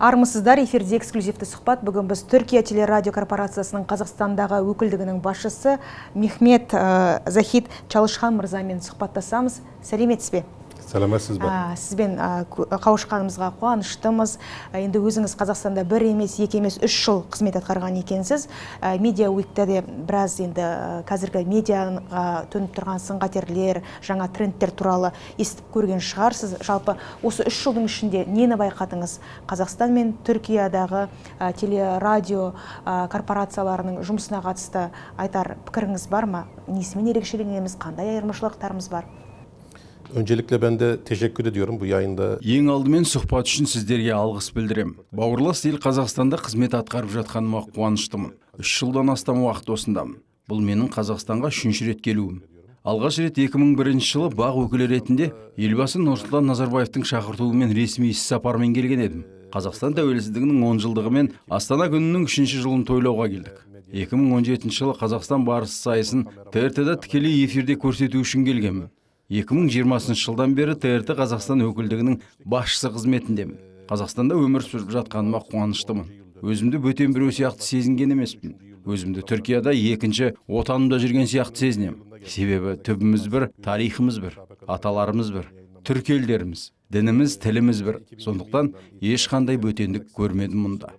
армысыздар эфирде эксклюзивті сұхбат бүгін біз түркия телерадио корпорациясының қазақстандағы өкілдігінің басшысы мехмет э, захид чалышхан мырзамен сұхбаттасамыз сәлеметсіз бе сәлеметсіз бе ә, сізбен қауышқанымызға қуаныштымыз енді өзіңіз қазақстанда бір емес екі емес үш жыл қызмет атқарған екенсіз ә, медиа уикте де біраз енді қазіргі медиаға төніп тұрған сын қатерлер жаңа трендтер туралы естіп көрген шығарсыз жалпы осы үш жылдың ішінде нені байқадыңыз қазақстан мен түркиядағы телерадио корпорацияларының жұмысына қатысты айтар пікіріңіз бар ма несімен ерекшеленеміз қандай айырмашылықтарымыз бар Öncelikle бәнді de Ең алдымен сұхбат үшін сіздерге алғыс білдірем. Бауырлас ел Қазақстанда қызмет атқарып жатқаныма қуаныштымын. Үш жылдан астам уақыт осындамын. Бұл менің Қазақстанға үшінші рет келуім. Алғаш рет 2001 жылы бақ өкілі ретінде елбасы Нұрсұлтан Назарбаевтың шақыртуымен ресми сапармен келген едім. Қазақстан тәуелсіздігінің 10 жылдығы мен Астана күнінің 3 жылын тойлауға келдік. 2017 жылы Қазақстан барысы сайысын ТРТ-да тікелей эфирде көрсету үшін келгенмін 2020 жылдан бері трт қазақстан өкілдігінің басшысы қызметіндемін қазақстанда өмір сүріп жатқаныма қуаныштымын өзімді бөтен біреу сияқты сезінген емеспін өзімді түркияда екінші отанымда жүрген сияқты сезінемін себебі түбіміз бір тарихымыз бір аталарымыз бір түркі елдеріміз дініміз тіліміз бір сондықтан ешқандай бөтендік көрмедім мұнда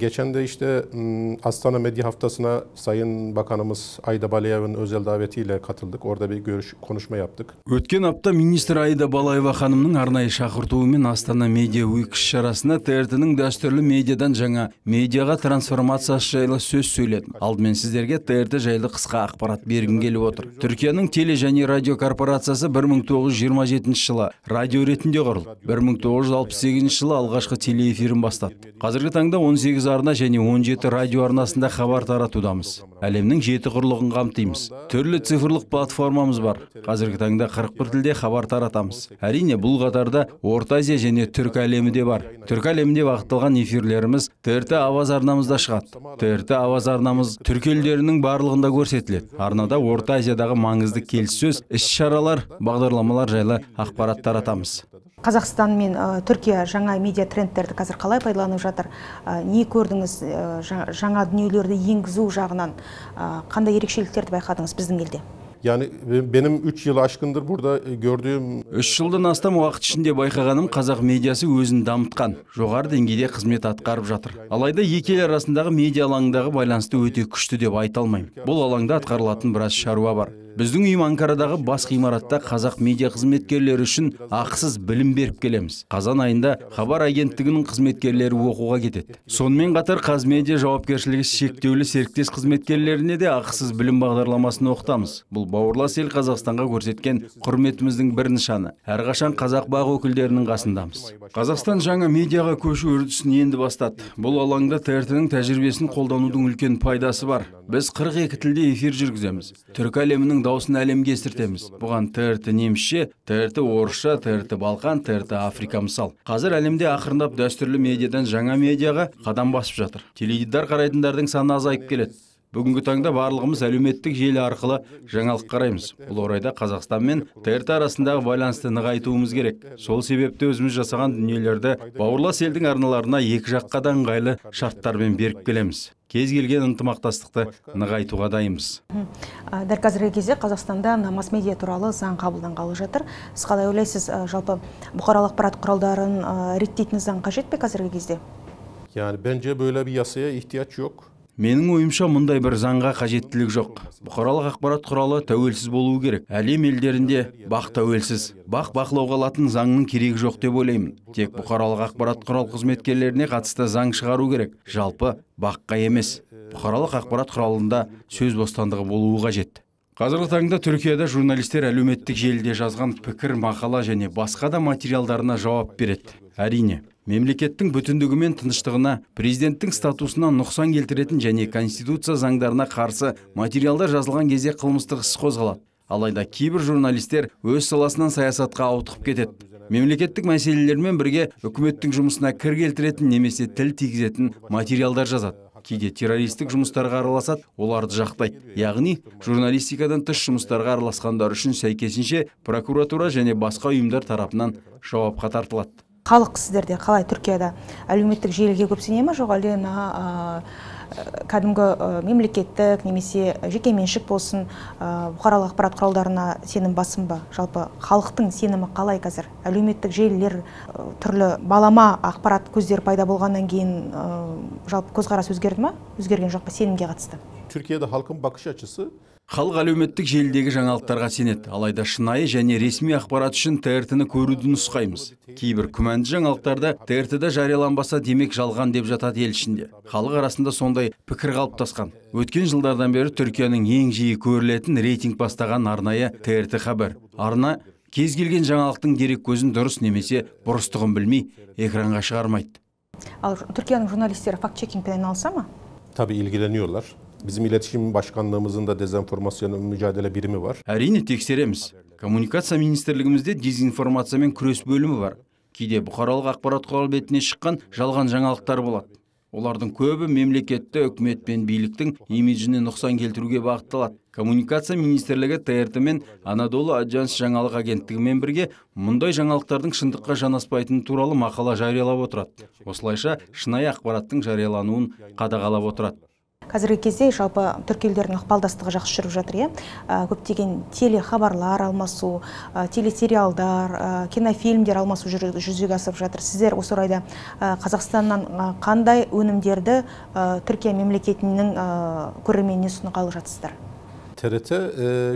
Geçen de işte hmm, Astana Medya Haftası'na Sayın Bakanımız Ayda Balayev'in özel davetiyle katıldık. Orada bir görüş, konuşma yaptık. Өткен апта министр Айда Балаева ханымның арнайы шақыртуымен Астана Медиа Уик шарасына ТРТ-нің дәстүрлі медиадан жаңа медиаға трансформациясы жайлы сөз сөйледім. Алдымен сіздерге ТРТ жайлы қысқа ақпарат бергім келіп отыр. Түркияның теле және радио корпорациясы 1927 жылы радио ретінде құрылды. 1968 жылы алғашқы телеэфирін бастады. Қазіргі таңда 18 сегіз арна және 17 радио арнасында хабар таратудамыз әлемнің жеті құрлығын қамтимыз түрлі цифрлық платформамыз бар қазіргі таңда 41 тілде хабар таратамыз әрине бұл қатарда орта азия және түркі әлемі де бар түркі әлеміне бағытталған эфирлеріміз трт аваз арнамызда шығады трт аваз арнамыз түркі елдерінің барлығында көрсетіледі арнада орта азиядағы маңызды келіссөз іс шаралар бағдарламалар жайлы ақпарат таратамыз қазақстан мен э, түркия жаңа медиа трендтерді қазір қалай пайдаланып жатыр э, не көрдіңіз э, жаңа дүниелерді енгізу жағынан қандай ерекшеліктерді байқадыңыз біздің елде яғни менім 3 жыл ашқындыр бұрда gördüğüm үш жылдан астам уақыт ішінде байқағаным қазақ медиасы өзін дамытқан, жоғары деңгейде қызмет атқарып жатыр. Алайда екі ел арасындағы медиа алаңындағы байланысты өте күшті деп айта алмаймын. Бұл алаңда атқарылатын біраз шаруа бар біздің ұйым анкарадағы бас ғимаратта қазақ медиа қызметкерлері үшін ақысыз білім беріп келеміз қазан айында хабар агенттігінің қызметкерлері оқуға кетеді сонымен қатар қазмедиа жауапкершілігі шектеулі серіктес қызметкерлеріне де ақысыз білім бағдарламасын оқытамыз бұл бауырлас ел қазақстанға көрсеткен құрметіміздің бір нышаны әрқашан қазақ бақ өкілдерінің қасындамыз қазақстан жаңа медиаға көшу үрдісін енді бастады бұл алаңда трт ның тәжірибесін қолданудың үлкен пайдасы бар біз екі тілде эфир жүргіземіз түркі әлемінің даусын әлемге естіртеміз бұған трт немісше трт орысша трт балқан трт африка мысал қазір әлемде ақырындап дәстүрлі медиадан жаңа медиаға қадам басып жатыр теледидар қарайтындардың саны азайып келеді бүгінгі таңда барлығымыз әлеуметтік желі арқылы жаңалық қараймыз бұл орайда қазақстан мен трт арасындағы байланысты нығайтуымыз керек сол себепті өзіміз жасаған дүниелерді бауырлас елдің арналарына екі жаққа да ыңғайлы шарттармен беріп келеміз кез келген ынтымақтастықты нығайтуға дайынбыз дәл қазіргі кезде қазақстанда масс медиа туралы заң қабылданғалы жатыр сіз қалай ойлайсыз жалпы бұқаралық ақпарат құралдарын реттейтін заң қажет пе қазіргі кезде яғни менің ойымша мұндай бір заңға қажеттілік жоқ бұқаралық ақпарат құралы тәуелсіз болуы керек әлем елдерінде бақ тәуелсіз бақ бақылауға алатын заңның керегі жоқ деп ойлаймын тек бұқаралық ақпарат құрал қызметкерлеріне қатысты заң шығару керек жалпы баққа емес бұқаралық ақпарат құралында сөз бостандығы болуы қажет қазіргі таңда түркияда журналистер әлеуметтік желіде жазған пікір мақала және басқа да материалдарына жауап береді әрине мемлекеттің бүтіндігі мен тыныштығына президенттің статусына нұқсан келтіретін және конституция заңдарына қарсы материалдар жазылған кезде қылмыстық іс қозғалады алайда кейбір журналистер өз саласынан саясатқа ауытқып кетеді мемлекеттік мәселелермен бірге үкіметтің жұмысына кір келтіретін немесе тіл тигізетін материалдар жазады кейде террористік жұмыстарға араласады оларды жақтайды яғни журналистикадан тыс жұмыстарға араласқандар үшін сәйкесінше прокуратура және басқа ұйымдар тарапынан жауапқа тартылады халық сіздерде қалай түркияда әлеуметтік желіге көп сене ма жоқ әлде мына кәдімгі мемлекеттік немесе жекеменшік болсын бұқаралық ақпарат құралдарына сенім басым ба жалпы халықтың сенімі қалай қазір әлеуметтік желілер түрлі балама ақпарат көздері пайда болғаннан кейін жалпы көзқарас өзгерді ма өзгерген жоқ па сенімге қатысты түркияда халық әлеуметтік желідегі жаңалықтарға сенеді алайда шынайы және ресми ақпарат үшін трт ні көруді нұсқаймыз кейбір күмәнді жаңалықтарды трт да жарияланбаса демек жалған деп жатады ел ішінде халық арасында сондай пікір қалыптасқан өткен жылдардан бері түркияның ең жиі көрілетін рейтинг бастаған арнайы трт хабар арна кез келген жаңалықтың көзін дұрыс немесе бұрыстығын білмей экранға шығармайды ал түркияның журналистері факт чекингпен айналыса ма ilgileniyorlar. Bizim iletişim başkanlığımızın da dezenformasyon mücadele birimi var. Әрине тексереміз. Коммуникация министрлігімізде дезинформациямен күрес бөлімі бар. Кейде бұқаралық ақпарат құрал бетіне шыққан жалған жаңалықтар болады. Олардың көбі мемлекетті үкімет пен биліктің имиджіне нұқсан келтіруге бағытталады. Коммуникация министрлігі ТРТ мен Анадолу Аджанс жаңалық агенттігімен бірге мұндай жаңалықтардың шындыққа жанаспайтыны туралы мақала жариялап отырады. Осылайша шынайы ақпараттың жариялануын қадағалап отырады қазіргі кезде жалпы түркі елдерінің ықпалдастығы жақсы жүріп жатыр иә ә, көптеген телехабарлар алмасу ә, телесериалдар ә, кинофильмдер алмасу жүзеге асып жатыр сіздер осы орайда қазақстаннан қандай өнімдерді түркия мемлекетінің көрерменіне ұсынғалы жатсыздар трт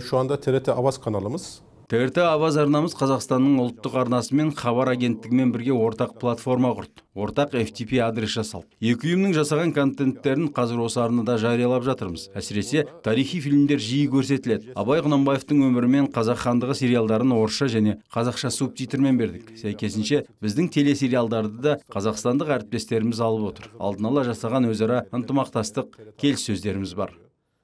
şu anda трт аваз каналымыз трт аваз арнамыз қазақстанның ұлттық арнасымен хабар агенттігімен бірге ортақ платформа құрды ортақ ftp адрес жасалды екі ұйымның жасаған контенттерін қазір осы арнада жариялап жатырмыз әсіресе тарихи фильмдер жиі көрсетіледі абай құнанбаевтың өмірі мен қазақ хандығы сериалдарын орысша және қазақша субтитрмен бердік сәйкесінше біздің телесериалдарды да қазақстандық әріптестеріміз алып отыр алдын ала жасаған өзара ынтымақтастық келіссөздеріміз бар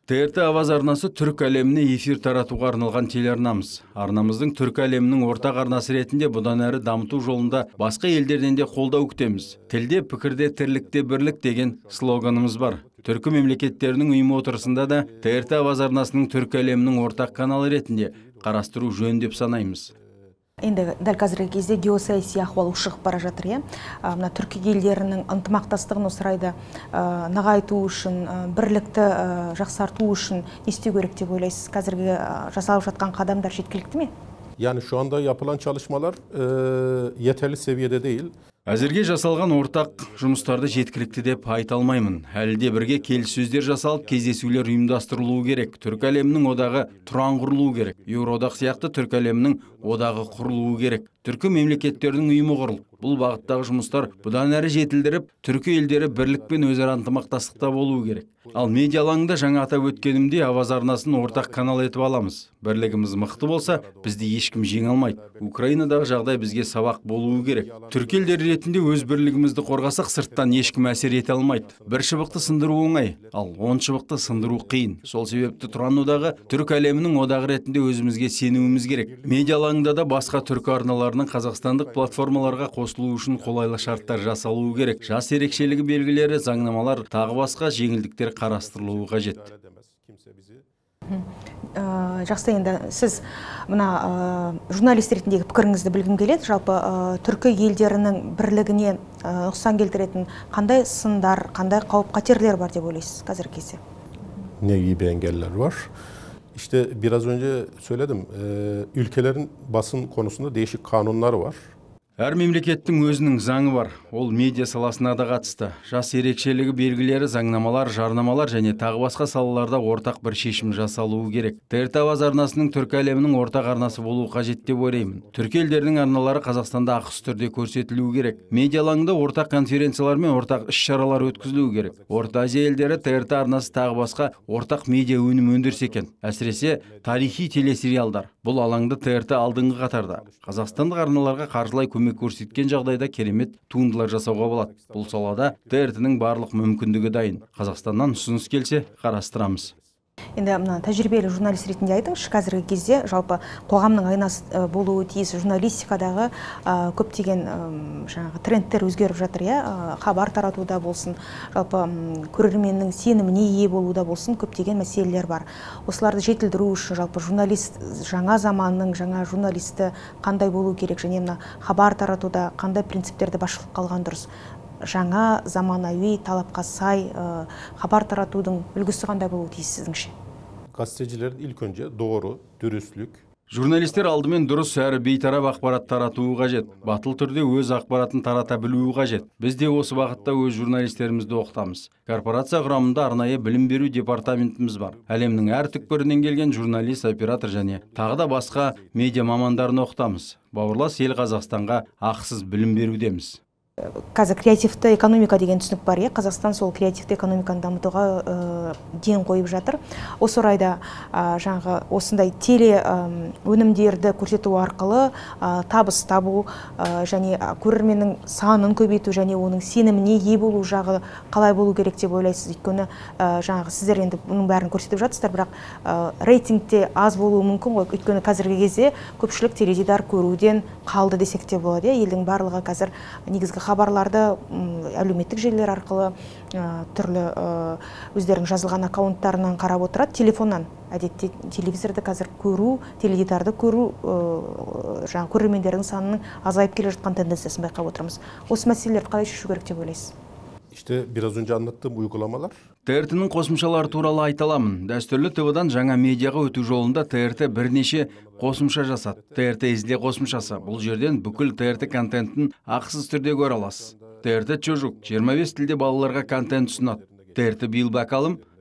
трт аваз арнасы түркі әлеміне эфир таратуға арналған телеарнамыз арнамыздың түркі әлемінің ортақ арнасы ретінде бұдан әрі дамыту жолында басқа елдерден де қолдау күтеміз тілде пікірде тірлікте бірлік деген слоганымыз бар түркі мемлекеттерінің ұйымы отырысында да трт аваз арнасының түркі әлемінің ортақ каналы ретінде қарастыру жөн деп санаймыз енді дәл қазіргі кезде геосаяси ахуал ушығып бара жатыр иә мына түркі елдерінің ынтымақтастығын осы орайда нығайту үшін бірлікті жақсарту үшін не істеу керек деп ойлайсыз қазіргі жасалып жатқан қадамдар жеткілікті ме яғни şu anda yapılan çalışmalar e, yeterli әзірге жасалған ортақ жұмыстарды жеткілікті деп айта алмаймын әлі де бірге келіссөздер жасалып кездесулер ұйымдастырылуы керек түркі әлемінің одағы тұран құрылуы керек еуроодақ сияқты түркі әлемінің одағы құрылуы керек түркі мемлекеттердің ұйымы құрылды бұл бағыттағы жұмыстар бұдан әрі жетілдіріп түркі елдері бірлік пен өзара ынтымақтастықта болуы керек ал медиа алаңында жаңа атап өткенімдей аваз арнасын ортақ канал етіп аламыз бірлігіміз мықты болса бізді ешкім жеңе алмайды украинадағы жағдай бізге сабақ болуы керек түркі елдері ретінде өз бірлігімізді қорғасақ сырттан ешкім әсер ете алмайды бір шыбықты сындыру оңай ал он шыбықты сындыру қиын сол себепті одағы түркі әлемінің одағы ретінде өзімізге сенуіміз керек медиа алаңында да басқа түркі арналарын қазақстандық платформаларға қосылу үшін қолайлы шарттар жасалуы керек жас ерекшелігі белгілері заңнамалар тағы басқа жеңілдіктер қарастырылуы қажет э, жақсы енді сіз мына э, журналист ретіндегі пікіріңізді білгім келеді жалпы э, түркі елдерінің бірлігіне нұқсан келтіретін қандай сындар қандай қауіп қатерлер бар деп ойлайсыз қазіргі кезде негиби бар İşte biraz önce söyledim, ülkelerin basın konusunda değişik kanunlar var. әр мемлекеттің өзінің заңы бар ол медиа саласына да қатысты жас ерекшелігі белгілері заңнамалар жарнамалар және тағы басқа салаларда ортақ бір шешім жасалуы керек трт аваз арнасының түркі әлемінің ортақ арнасы болуы қажет деп ойлаймын түркі елдерінің арналары қазақстанда ақысыз түрде көрсетілуі керек медиа алаңында ортақ конференциялар мен ортақ іс шаралар өткізілуі керек орта азия елдері трт арнасы тағы басқа ортақ медиа өнім өндірсе екен әсіресе тарихи телесериалдар бұл алаңды трт алдыңғы қатарда қазақстандық арналарға қаржылай көмек көмек көрсеткен жағдайда керемет туындылар жасауға болады бұл салада трт ның барлық мүмкіндігі дайын қазақстаннан ұсыныс келсе қарастырамыз енді мына тәжірибелі журналист ретінде айтыңызшы қазіргі кезде жалпы қоғамның айнасы э, болуы тиіс журналистикадағы э, көптеген трендтер өзгеріп жатыр иә э, хабар таратуда болсын жалпы көрерменнің сеніміне ие болуда болсын көптеген мәселелер бар осыларды жетілдіру үшін жалпы журналист жаңа заманның жаңа журналисті қандай болу керек және мына хабар таратуда қандай принциптерді басшылыққа алған дұрыс жаңа заманауи талапқа сай э, хабар таратудың үлгісі қандай болуы тиіс сіздіңше ilk önce журналистер алдымен дұрыс әрі бейтарап ақпарат таратуы қажет батыл түрде өз ақпаратын тарата білуі қажет біз де осы бағытта өз журналистерімізді оқытамыз корпорация құрамында арнайы білім беру департаментіміз бар әлемнің әр түкпірінен келген журналист оператор және тағы да басқа медиа мамандарын оқытамыз бауырлас ел қазақстанға ақысыз білім берудеміз қазір креативті экономика деген түсінік бар иә қазақстан сол креативті экономиканы дамытуға ә, ден қойып жатыр осы орайда ә, жаңағы осындай теле өнімдерді көрсету арқылы ә, табыс табу және көрерменнің санын көбейту және оның сеніміне ие болу жағы қалай болу керек деп ойлайсыз өйткені жаңағы сіздер енді бұның бәрін көрсетіп жатырсыздар бірақ рейтингте аз болуы мүмкін ғой өйткені қазіргі кезде көпшілік теледидар көруден қалды десек те болады иә елдің барлығы қазір негізгі хабарларды әлеуметтік желілер арқылы түрлі өздерінің жазылған аккаунттарынан қарап отырады телефоннан әдетте телевизорды қазір көру теледидарды көру жаңағы көрермендердің санының азайып келе жатқан тенденциясын байқап отырмыз осы мәселелерді қалай шешу керек деп ойлайсыз işte biraz önce anlattığım uygulamalar ның қосымшалары туралы айта аламын дәстүрлі тв дан жаңа медиаға өту жолында трт бірнеше қосымша жасады трт ізде қосымшасы бұл жерден бүкіл трт контентін ақысыз түрде көре аласыз трт чужук 25 тілде балаларға контент ұсынады трт бил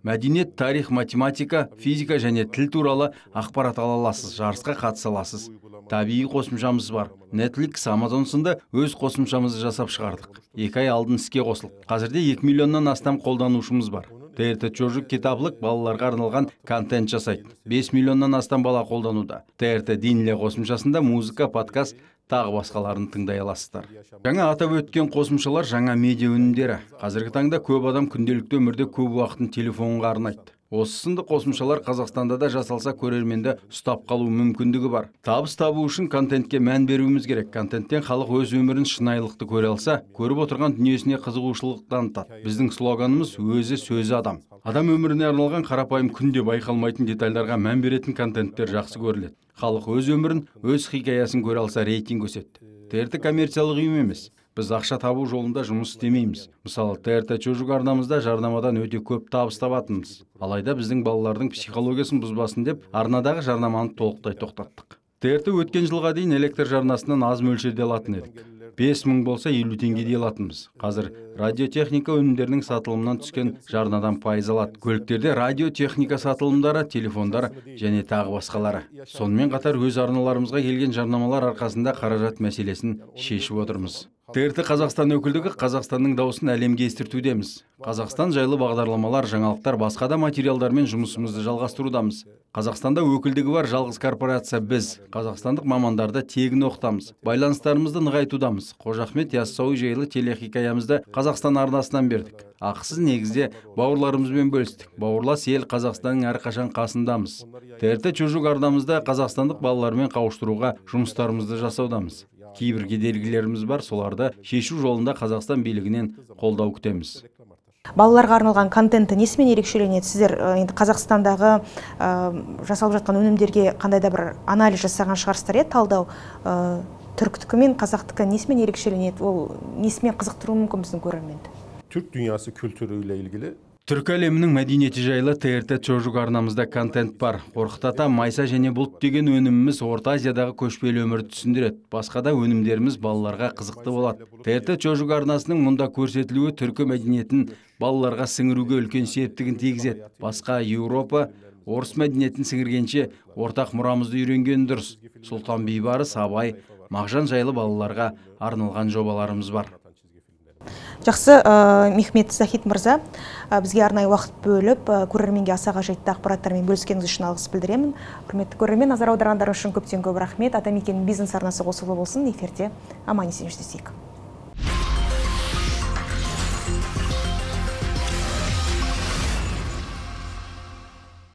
мәдениет тарих математика физика және тіл туралы ақпарат ала аласыз жарысқа қатыса аласыз табиғи қосымшамыз бар netflix amazon сынды өз қосымшамызды жасап шығардық екі ай алдын іске қосылып қазірде 2 миллионнан астам қолданушымыз бар трт чожук китаблық балаларға арналған контент жасайды 5 миллионнан астам бала қолдануда трт динле қосымшасында музыка подкаст тағы басқаларын тыңдай аласыздар жаңа атап өткен қосымшалар жаңа медиа өнімдері қазіргі таңда көп адам күнделікті өмірде көп уақытын телефонға арнайды осы сынды қосымшалар қазақстанда да жасалса көрерменді ұстап қалу мүмкіндігі бар табыс табу үшін контентке мән беруіміз керек контенттен халық өз өмірін шынайылықты көре алса көріп отырған дүниесіне қызығушылық танытады біздің слоганымыз өзі сөзі адам адам өміріне арналған қарапайым күнде байқалмайтын детальдарға мән беретін контенттер жақсы көріледі халық өз өмірін өз хикаясын көре алса рейтинг өседі трт коммерциялық ұйым емес біз ақша табу жолында жұмыс істемейміз мысалы трт чужук арнамызда жарнамадан өте көп табыс табатынбыз алайда біздің балалардың психологиясын бұзбасын деп арнадағы жарнаманы толықтай тоқтаттық трт өткен жылға дейін электр жарнасынан аз мөлшерде алатын едік бес мың болса елу теңгедей алатынбыз қазір радиотехника өнімдерінің сатылымынан түскен жарнадан пайыз алады көліктерде радиотехника сатылымдары телефондар және тағы басқалары сонымен қатар өз арналарымызға келген жарнамалар арқасында қаражат мәселесін шешіп отырмыз трт қазақстан өкілдігі қазақстанның дауысын әлемге естіртудеміз қазақстан жайлы бағдарламалар жаңалықтар басқа да материалдармен жұмысымызды жалғастырудамыз қазақстанда өкілдігі бар жалғыз корпорация біз қазақстандық мамандарды тегін оқытамыз байланыстарымызды нығайтудамыз қожа ахмет яссауи жайлы телехикаямызды қазақстан арнасынан бердік ақысыз негізде бауырларымызбен бөлістік бауырлас ел қазақстанның әрқашан қасындамыз трт чужук арнамызда қазақстандық балалармен қауыштыруға жұмыстарымызды жасаудамыз кейбір кедергілеріміз бар соларды шешу жолында қазақстан билігінен қолдау күтеміз балаларға арналған контенті несімен ерекшеленеді сіздер енді қазақстандағы жасалып жатқан өнімдерге қандай да бір анализ жасаған шығарсыздар иә талдау ә, түріктікі мен қазақтікі несімен ерекшеленеді ол несімен қызықтыруы мүмкін біздің көрерменді түрк дүниясы культурыйла түркі әлемінің мәдениеті жайлы трт чожук арнамызда контент бар қорқыт майса және бұлт деген өніміміз орта азиядағы көшпелі өмірді түсіндіреді басқа да өнімдеріміз балаларға қызықты болады трт чожук арнасының мұнда көрсетілуі түркі мәдениетін балаларға сіңіруге үлкен септігін тигізеді басқа еуропа орыс мәдениетін сіңіргенше ортақ мұрамызды үйренген дұрыс сұлтан бейбарыс абай мағжан жайлы балаларға арналған жобаларымыз бар жақсы ә, э, мехмет сахид мырза э, бізге арнайы уақыт бөліп э, көрерменге аса қажетті ақпараттармен бөліскеніңіз үшін алғыс білдіремін құрметті көрермен назар аударғандарыңыз үшін көптен көп рахмет атамекен бизнес арнасы қосулы болсын эфирде аман есен жүздесейік